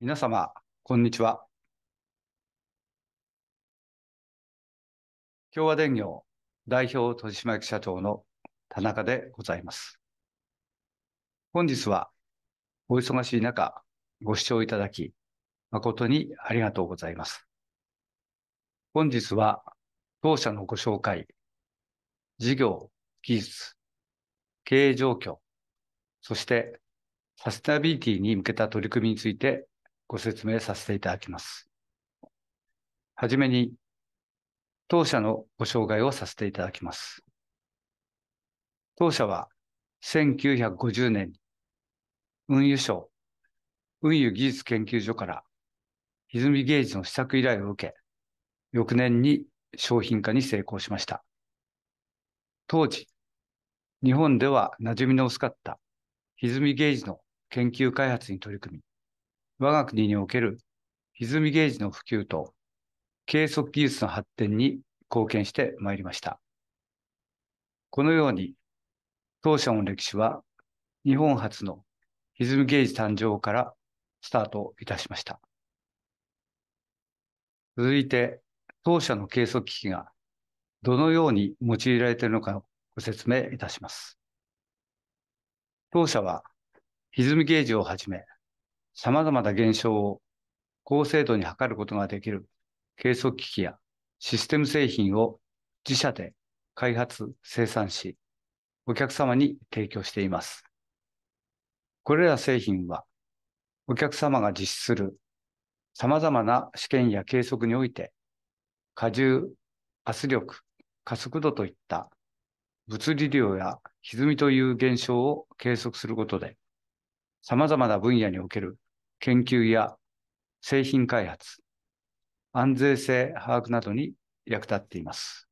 皆様、こんにちは。共和電業代表取締役社長の田中でございます。本日はお忙しい中、ご視聴いただき、誠にありがとうございます。本日は当社のご紹介、事業、技術、経営状況、そしてサステナビリティに向けた取り組みについてご説明させていただきます。はじめに、当社のご紹介をさせていただきます。当社は1950年に運輸省運輸技術研究所から泉ージの試作依頼を受け、翌年に商品化に成功しました。当時、日本では馴染みの薄かった歪みゲージの研究開発に取り組み、我が国における歪みゲージの普及と計測技術の発展に貢献してまいりました。このように、当社の歴史は日本初の歪みゲージ誕生からスタートいたしました。続いて、当社の計測機器がどのように用いられているのかご説明いたします。当社は、歪みゲージをはじめ、様々な現象を高精度に測ることができる計測機器やシステム製品を自社で開発、生産し、お客様に提供しています。これら製品は、お客様が実施する様々な試験や計測において、荷重、圧力、加速度といった物理量や歪みという現象を計測することで、様々な分野における研究や製品開発、安全性把握などに役立っています。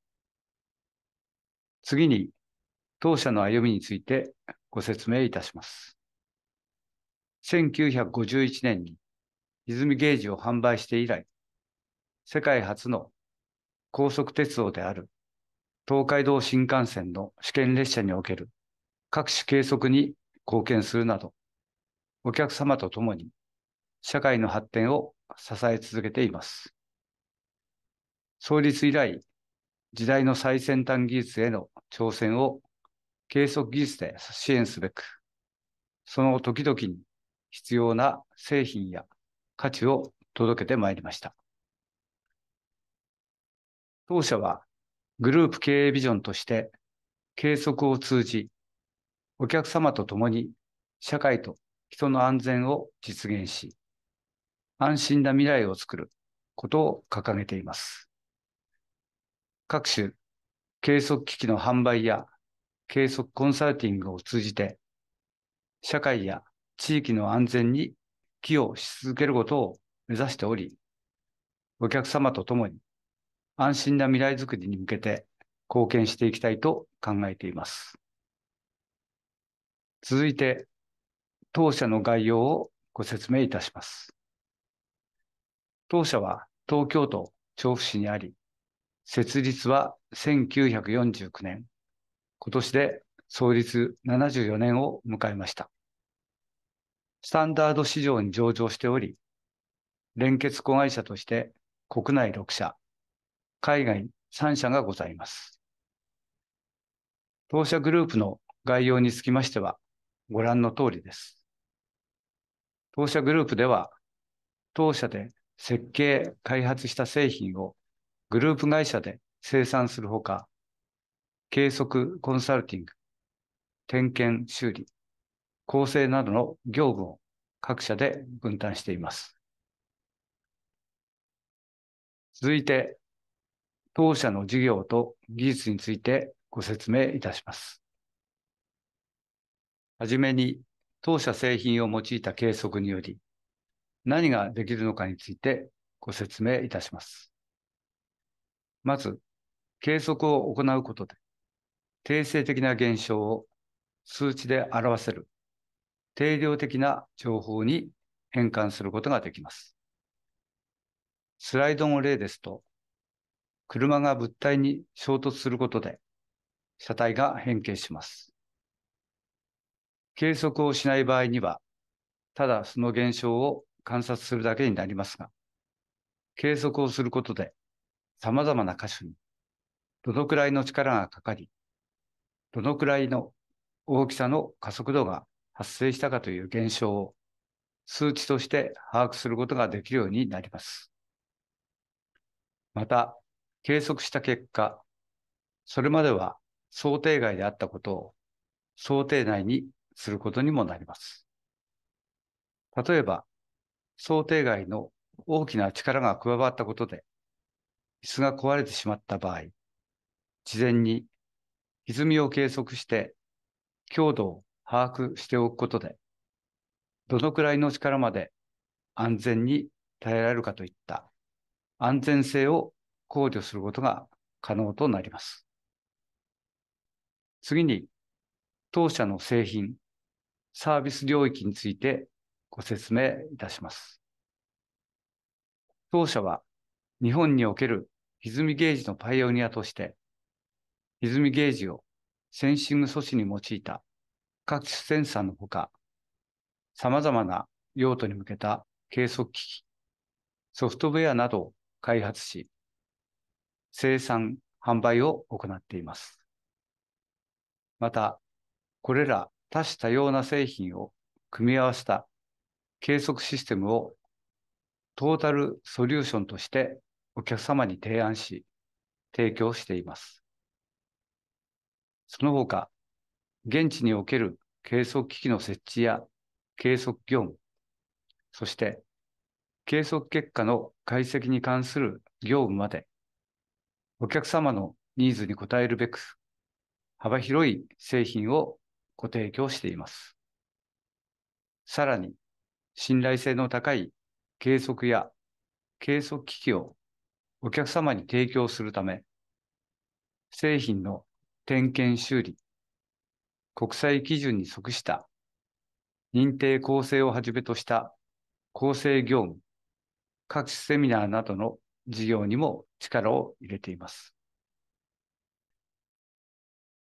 次に、当社の歩みについてご説明いたします。1951年に泉ゲージを販売して以来、世界初の高速鉄道である東海道新幹線の試験列車における各種計測に貢献するなど、お客様と共に社会の発展を支え続けています。創立以来、時代の最先端技術への挑戦を計測技術で支援すべく、その時々に必要な製品や価値を届けてまいりました。当社はグループ経営ビジョンとして計測を通じ、お客様と共に社会と人の安全を実現し、安心な未来を作ることを掲げています。各種計測機器の販売や計測コンサルティングを通じて、社会や地域の安全に寄与し続けることを目指しており、お客様と共に安心な未来づくりに向けて貢献していきたいと考えています。続いて、当社の概要をご説明いたします。当社は東京都調布市にあり、設立は1949年、今年で創立74年を迎えました。スタンダード市場に上場しており、連結子会社として国内6社、海外3社がございます。当社グループの概要につきましては、ご覧の通りです。当社グループでは、当社で設計、開発した製品をグループ会社で生産するほか、計測、コンサルティング、点検、修理、構成などの業務を各社で分担しています。続いて、当社の事業と技術についてご説明いたします。はじめに、当社製品を用いた計測により、何ができるのかについてご説明いたします。まず、計測を行うことで、定性的な現象を数値で表せる定量的な情報に変換することができます。スライドの例ですと、車が物体に衝突することで、車体が変形します。計測をしない場合には、ただその現象を観察するだけになりますが、計測をすることで、様々な箇所に、どのくらいの力がかかり、どのくらいの大きさの加速度が発生したかという現象を数値として把握することができるようになります。また、計測した結果、それまでは想定外であったことを想定内にすることにもなります。例えば、想定外の大きな力が加わったことで、椅子が壊れてしまった場合、事前に歪みを計測して強度を把握しておくことで、どのくらいの力まで安全に耐えられるかといった安全性を考慮することが可能となります。次に、当社の製品、サービス領域についてご説明いたします。当社は日本における歪みゲージのパイオニアとして、歪みゲージをセンシング素子に用いた各種センサーのほか、様々な用途に向けた計測機器、ソフトウェアなどを開発し、生産、販売を行っています。また、これら多種多様な製品を組み合わせた計測システムをトータルソリューションとしてお客様に提案し、提供しています。その他、現地における計測機器の設置や計測業務、そして計測結果の解析に関する業務まで、お客様のニーズに応えるべく、幅広い製品をご提供しています。さらに、信頼性の高い計測や計測機器をお客様に提供するため、製品の点検修理、国際基準に即した認定構成をはじめとした構成業務、各種セミナーなどの事業にも力を入れています。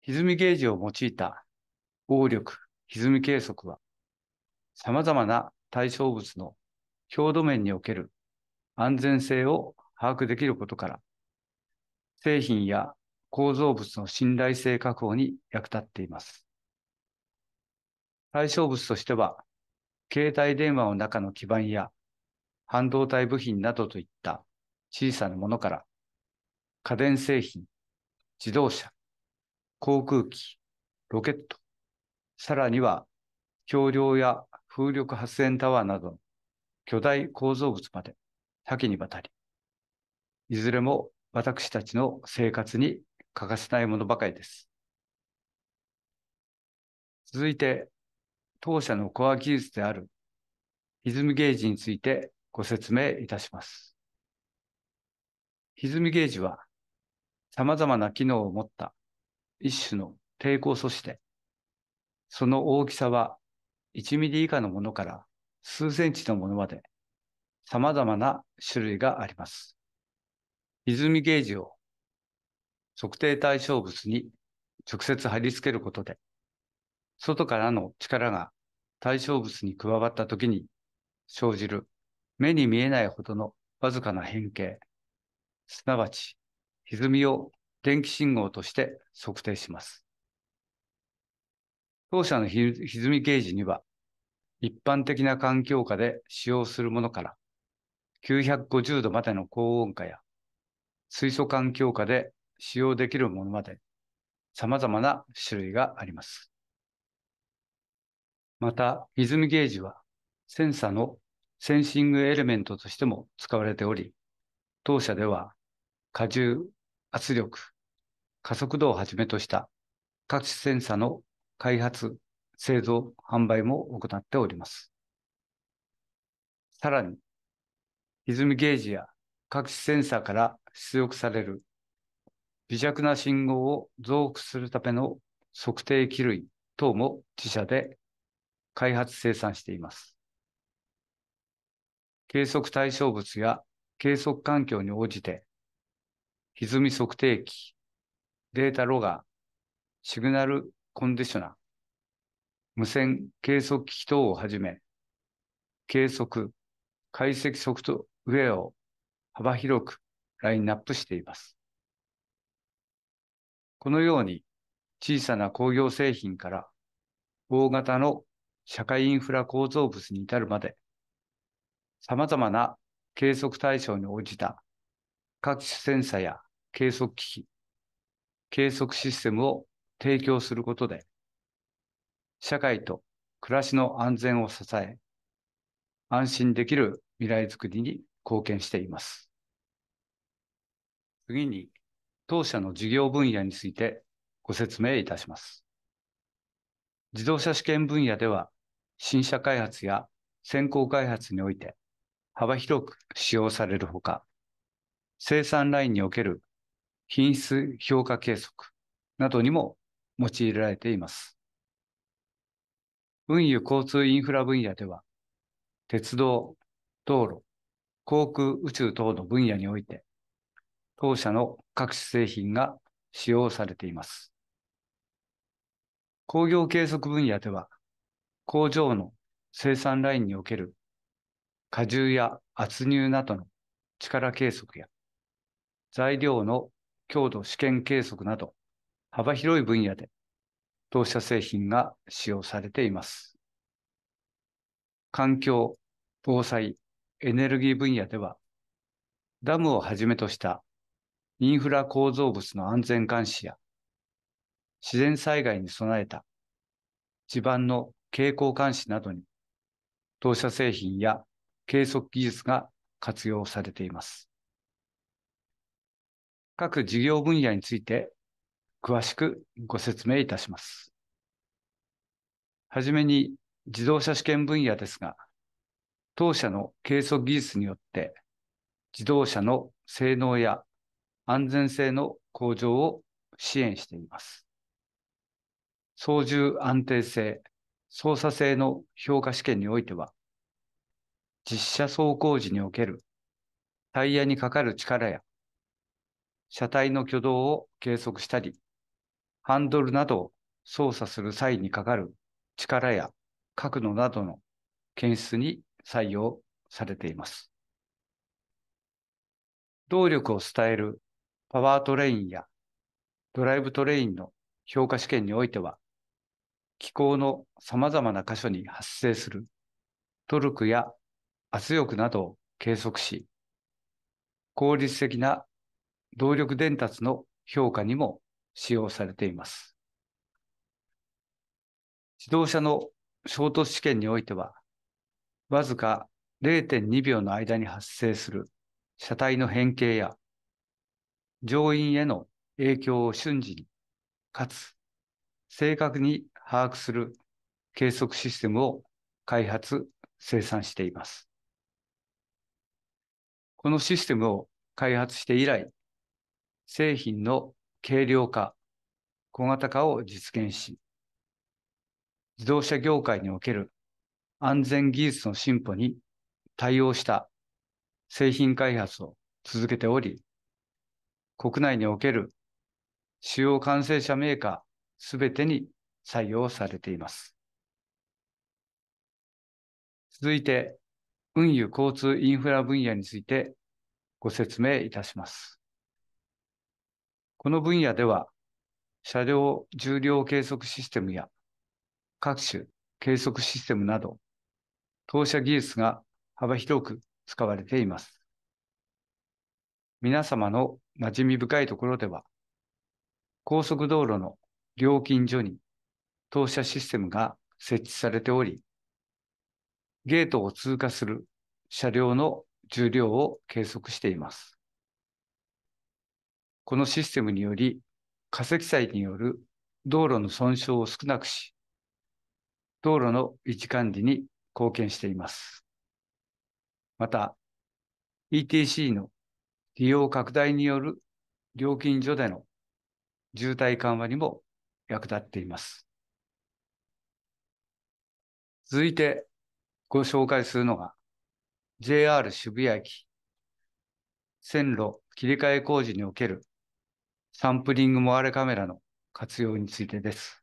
歪みゲージを用いた応力、歪み計測は、様々な対象物の強度面における安全性を把握できることから、製品や構造物の信頼性確保に役立っています。対象物としては、携帯電話の中の基板や半導体部品などといった小さなものから、家電製品、自動車、航空機、ロケット、さらには橋梁や風力発電タワーなど巨大構造物まで多岐にわたり、いずれも私たちの生活に欠かせないものばかりです。続いて、当社のコア技術である歪みゲージについてご説明いたします。歪みゲージは、様々な機能を持った一種の抵抗素子で、その大きさは1ミリ以下のものから数センチのものまで様々な種類があります。泉みゲージを測定対象物に直接貼り付けることで、外からの力が対象物に加わった時に生じる目に見えないほどのわずかな変形、すなわち歪みを電気信号として測定します。当社の歪みゲージには、一般的な環境下で使用するものから、950度までの高温下や、水素環境下で使用できるものまで、様々な種類があります。また、歪みゲージは、センサのセンシングエレメントとしても使われており、当社では、荷重、圧力、加速度をはじめとした各種センサの開発、製造、販売も行っております。さらに、歪みゲージや各種センサーから出力される微弱な信号を増幅するための測定機類等も自社で開発生産しています。計測対象物や計測環境に応じて、歪み測定器、データロガー、シグナルコンディショナー、無線計測機器等をはじめ、計測、解析ソフトウェアを幅広くラインナップしています。このように小さな工業製品から大型の社会インフラ構造物に至るまで、様々な計測対象に応じた各種センサや計測機器、計測システムを提供することで、社会と暮らしの安全を支え、安心できる未来づくりに貢献しています。次に、当社の事業分野についてご説明いたします。自動車試験分野では、新車開発や先行開発において幅広く使用されるほか、生産ラインにおける品質評価計測などにも用いられています。運輸交通インフラ分野では、鉄道、道路、航空宇宙等の分野において、当社の各種製品が使用されています。工業計測分野では、工場の生産ラインにおける荷重や圧入などの力計測や材料の強度試験計測など、幅広い分野で当社製品が使用されています。環境、防災、エネルギー分野では、ダムをはじめとしたインフラ構造物の安全監視や、自然災害に備えた地盤の傾向監視などに、当社製品や計測技術が活用されています。各事業分野について詳しくご説明いたします。はじめに自動車試験分野ですが、当社の計測技術によって自動車の性能や安全性の向上を支援しています。操縦安定性、操作性の評価試験においては、実車走行時におけるタイヤにかかる力や車体の挙動を計測したり、ハンドルなど操作する際にかかる力や角度などの検出に採用されています。動力を伝えるパワートレインやドライブトレインの評価試験においては、機構の様々な箇所に発生するトルクや圧力などを計測し、効率的な動力伝達の評価にも使用されています。自動車の衝突試験においては、わずか0.2秒の間に発生する車体の変形や乗員への影響を瞬時に、かつ正確に把握する計測システムを開発、生産しています。このシステムを開発して以来、製品の軽量化、小型化を実現し、自動車業界における安全技術の進歩に対応した製品開発を続けており、国内における主要完成車メーカーすべてに採用されています。続いて、運輸交通インフラ分野についてご説明いたします。この分野では、車両重量計測システムや各種計測システムなど、当社技術が幅広く使われています。皆様の馴染み深いところでは、高速道路の料金所に当社システムが設置されており、ゲートを通過する車両の重量を計測しています。このシステムにより化石災による道路の損傷を少なくし、道路の維持管理に貢献しています。また、ETC の利用拡大による料金所での渋滞緩和にも役立っています。続いてご紹介するのが JR 渋谷駅線路切り替え工事におけるサンプリングもあれカメラの活用についてです。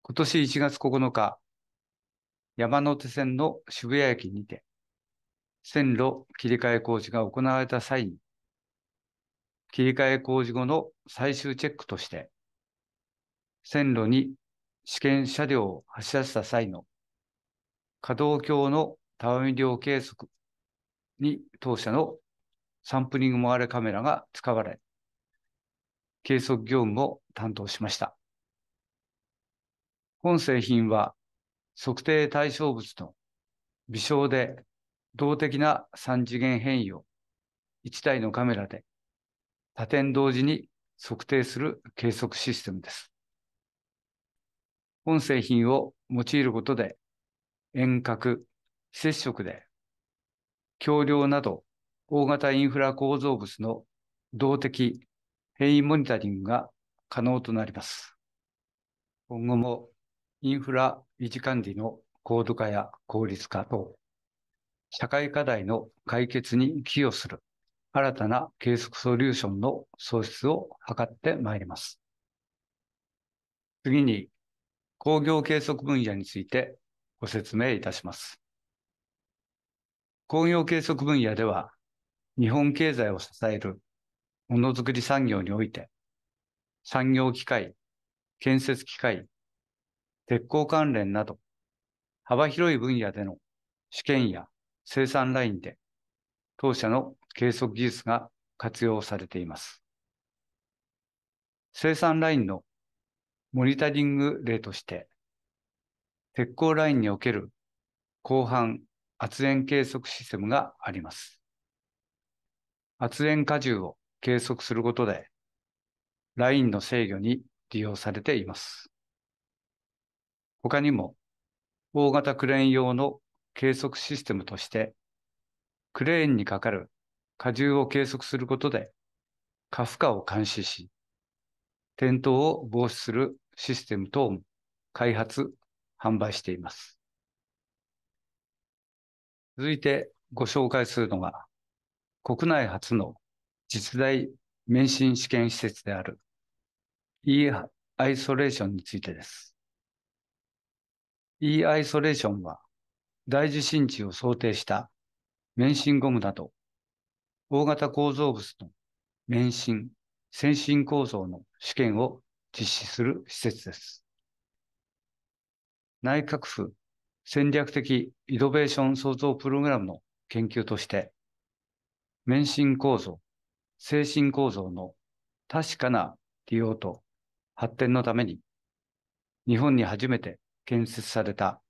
今年1月9日、山手線の渋谷駅にて、線路切り替え工事が行われた際に、切り替え工事後の最終チェックとして、線路に試験車両を走らせた際の可動橋のたわみ量計測に当社のサンプリングもあるカメラが使われ、計測業務を担当しました。本製品は測定対象物の微小で動的な3次元変異を1台のカメラで多点同時に測定する計測システムです。本製品を用いることで遠隔、非接触で、橋梁など大型インフラ構造物の動的変異モニタリングが可能となります。今後もインフラ維持管理の高度化や効率化等、社会課題の解決に寄与する新たな計測ソリューションの創出を図ってまいります。次に工業計測分野についてご説明いたします。工業計測分野では日本経済を支えるものづくり産業において、産業機械、建設機械、鉄鋼関連など、幅広い分野での試験や生産ラインで、当社の計測技術が活用されています。生産ラインのモニタリング例として、鉄鋼ラインにおける広範圧縁計測システムがあります。圧煙荷重を計測することで、ラインの制御に利用されています。他にも、大型クレーン用の計測システムとして、クレーンにかかる荷重を計測することで、過負荷を監視し、転倒を防止するシステム等も開発、販売しています。続いてご紹介するのが、国内初の実在免震試験施設である E アイソレーションについてです。E アイソレーションは大地震地を想定した免震ゴムなど大型構造物の免震、先進構造の試験を実施する施設です。内閣府戦略的イノベーション創造プログラムの研究として免震構造、精神構造の確かな利用と発展のために、日本に初めて建設された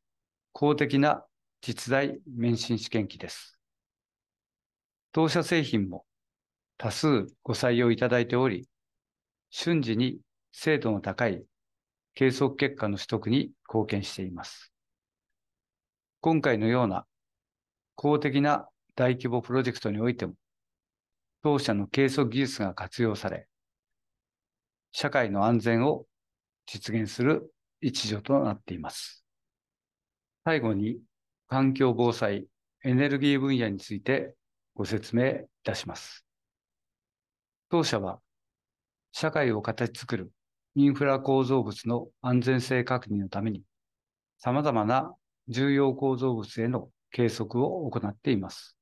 公的な実在免震試験機です。当社製品も多数ご採用いただいており、瞬時に精度の高い計測結果の取得に貢献しています。今回のような公的な大規模プロジェクトにおいても、当社の計測技術が活用され、社会の安全を実現する一助となっています。最後に、環境防災、エネルギー分野についてご説明いたします。当社は、社会を形作るインフラ構造物の安全性確認のために、様々な重要構造物への計測を行っています。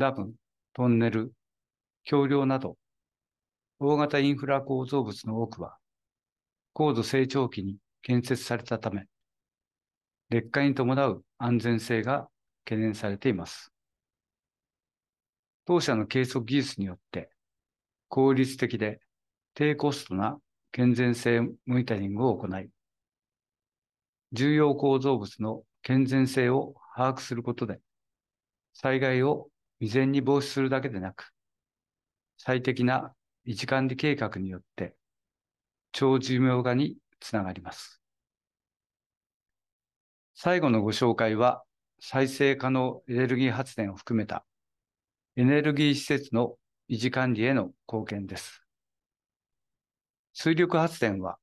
ダム、トンネル、橋梁など、大型インフラ構造物の多くは、高度成長期に建設されたため、劣化に伴う安全性が懸念されています。当社の計測技術によって、効率的で低コストな健全性モニタリングを行い、重要構造物の健全性を把握することで、災害を未然に防止するだけでなく、最適な維持管理計画によって、長寿命化につながります。最後のご紹介は、再生可能エネルギー発電を含めたエネルギー施設の維持管理への貢献です。水力発電は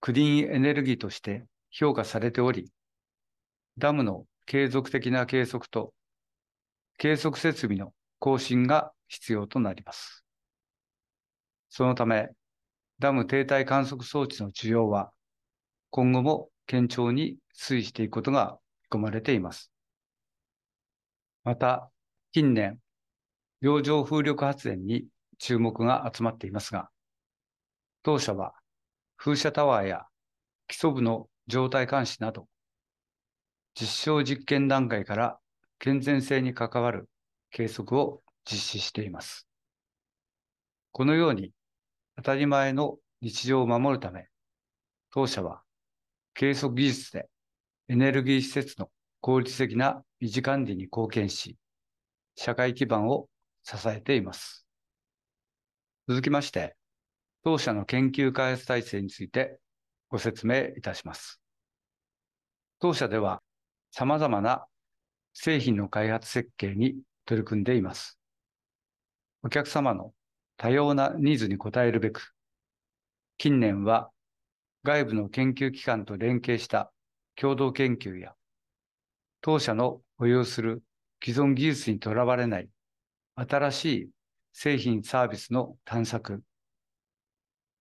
クリーンエネルギーとして評価されており、ダムの継続的な計測と計測設備の更新が必要となります。そのため、ダム停滞観測装置の需要は今後も堅調に推移していくことが見込まれています。また、近年、洋上風力発電に注目が集まっていますが、当社は風車タワーや基礎部の状態監視など、実証実験段階から健全性に関わる計測を実施しています。このように当たり前の日常を守るため、当社は計測技術でエネルギー施設の効率的な維持管理に貢献し、社会基盤を支えています。続きまして、当社の研究開発体制についてご説明いたします。当社では様々な製品の開発設計に取り組んでいます。お客様の多様なニーズに応えるべく、近年は外部の研究機関と連携した共同研究や、当社の保有する既存技術にとらわれない新しい製品サービスの探索、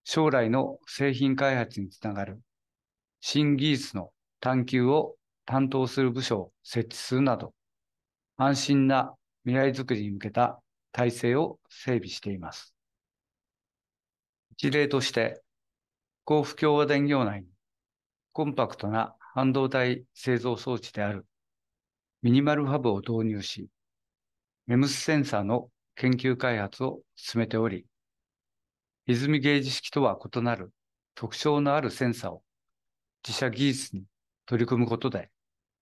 将来の製品開発につながる新技術の探求を担当する部署を設置するなど、安心な未来づくりに向けた体制を整備しています。一例として、甲府共和電業内にコンパクトな半導体製造装置であるミニマルファブを導入し、MEMS センサーの研究開発を進めており、泉ゲージ式とは異なる特徴のあるセンサーを自社技術に取り組むことで、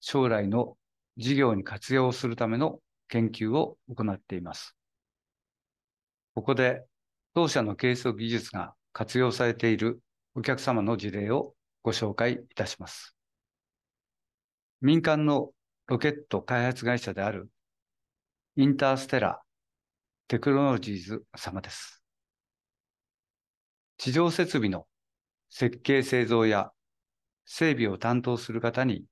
将来の事業に活用するための研究を行っています。ここで当社の計測技術が活用されているお客様の事例をご紹介いたします。民間のロケット開発会社であるインターステラテクノロジーズ様です。地上設備の設計製造や整備を担当する方に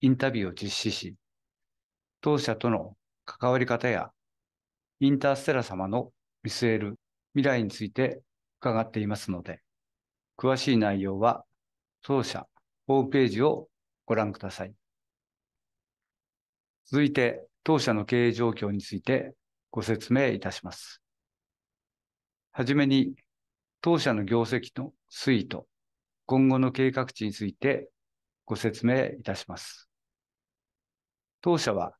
インタビューを実施し、当社との関わり方やインターステラ様の見据える未来について伺っていますので、詳しい内容は当社ホームページをご覧ください。続いて当社の経営状況についてご説明いたします。はじめに当社の業績の推移と今後の計画値についてご説明いたします。当社は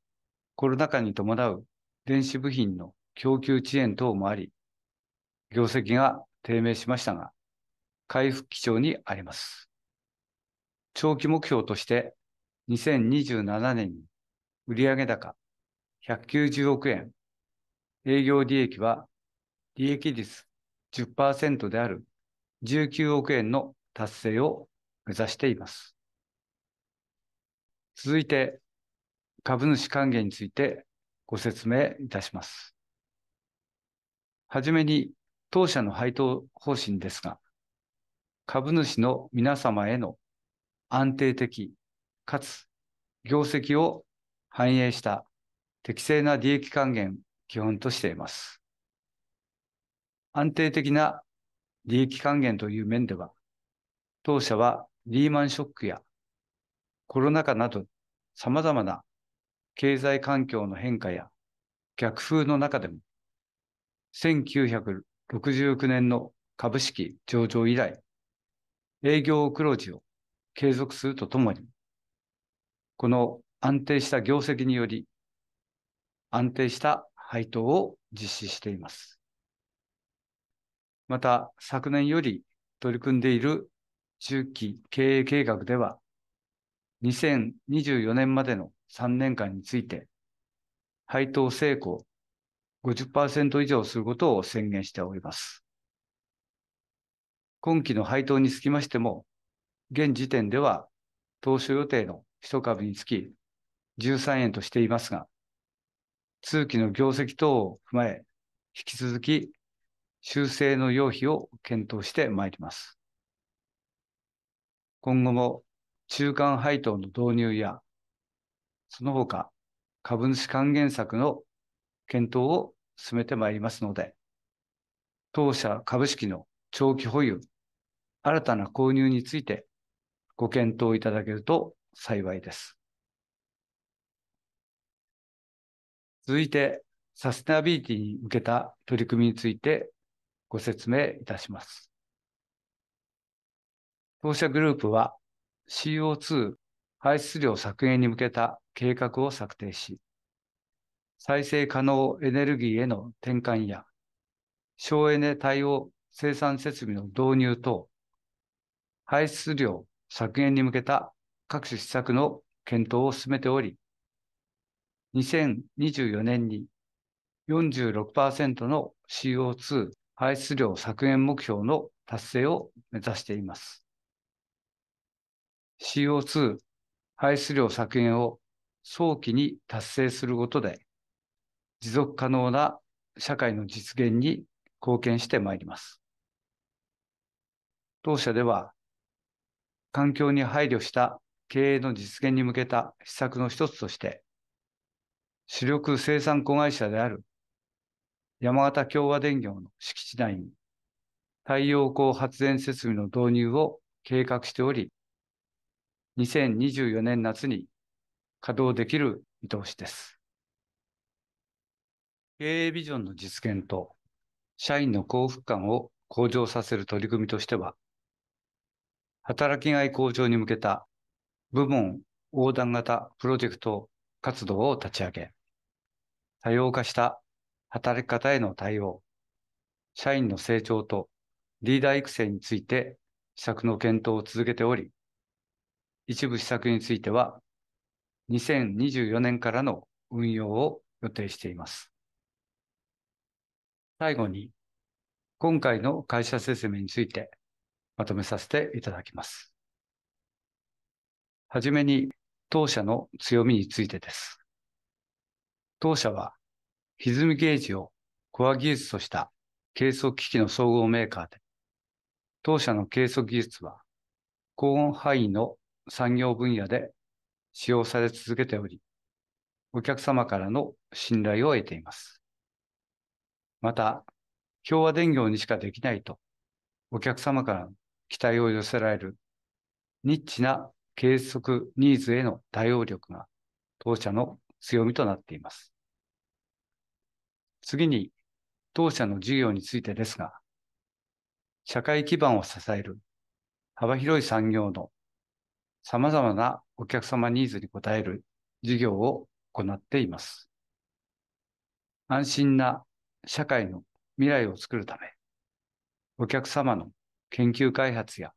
コロナ禍に伴う電子部品の供給遅延等もあり、業績が低迷しましたが、回復基調にあります。長期目標として、2027年に売上高190億円、営業利益は利益率10%である19億円の達成を目指しています。続いて、株主還元についてご説明いたします。はじめに、当社の配当方針ですが、株主の皆様への安定的かつ業績を反映した適正な利益還元基本としています。安定的な利益還元という面では、当社はリーマンショックやコロナ禍など様々な経済環境の変化や逆風の中でも、1969年の株式上場以来、営業黒字を継続するとともに、この安定した業績により、安定した配当を実施しています。また、昨年より取り組んでいる中期経営計画では、2024年までの3年間について、配当成功50%以上することを宣言しております。今期の配当につきましても、現時点では当初予定の1株につき13円としていますが、通期の業績等を踏まえ、引き続き修正の要否を検討してまいります。今後も中間配当の導入やその他、株主還元策の検討を進めてまいりますので、当社株式の長期保有、新たな購入についてご検討いただけると幸いです。続いて、サステナビリティに向けた取り組みについてご説明いたします。当社グループは CO2 排出量削減に向けた計画を策定し、再生可能エネルギーへの転換や、省エネ対応生産設備の導入等、排出量削減に向けた各種施策の検討を進めており、2024年に46%の CO2 排出量削減目標の達成を目指しています。CO2 排出量削減を早期に達成することで、持続可能な社会の実現に貢献してまいります。当社では、環境に配慮した経営の実現に向けた施策の一つとして、主力生産子会社である山形共和電業の敷地内に太陽光発電設備の導入を計画しており、2024年夏に稼働できる見通しです。経営ビジョンの実現と社員の幸福感を向上させる取り組みとしては、働きがい向上に向けた部門横断型プロジェクト活動を立ち上げ、多様化した働き方への対応、社員の成長とリーダー育成について施策の検討を続けており、一部施策については2024年からの運用を予定しています。最後に、今回の会社説明についてまとめさせていただきます。はじめに、当社の強みについてです。当社は、歪みゲージをコア技術とした計測機器の総合メーカーで、当社の計測技術は、高温範囲の産業分野で使用され続けており、お客様からの信頼を得ています。また、共和電業にしかできないと、お客様から期待を寄せられる、ニッチな計測ニーズへの対応力が当社の強みとなっています。次に、当社の事業についてですが、社会基盤を支える幅広い産業の様々なお客様ニーズに応える事業を行っています。安心な社会の未来を作るため、お客様の研究開発や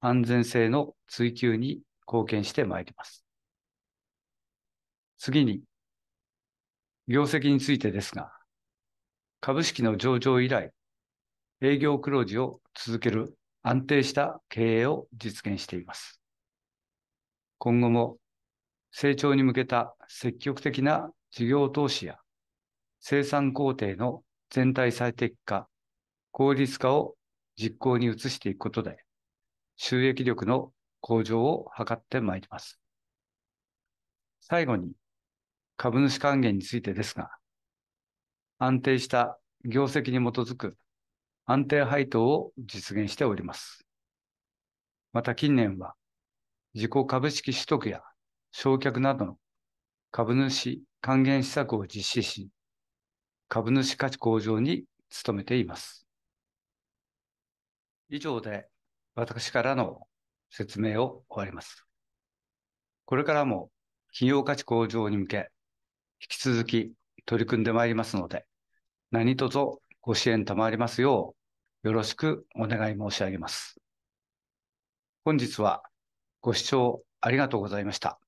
安全性の追求に貢献してまいります。次に、業績についてですが、株式の上場以来、営業黒字を続ける安定した経営を実現しています。今後も成長に向けた積極的な事業投資や生産工程の全体最適化、効率化を実行に移していくことで、収益力の向上を図ってまいります。最後に、株主還元についてですが、安定した業績に基づく安定配当を実現しております。また近年は、自己株式取得や償却などの株主還元施策を実施し、株主価値向上に努めています。以上で私からの説明を終わります。これからも企業価値向上に向け、引き続き取り組んでまいりますので、何卒ご支援賜りますよう、よろしくお願い申し上げます。本日はご視聴ありがとうございました。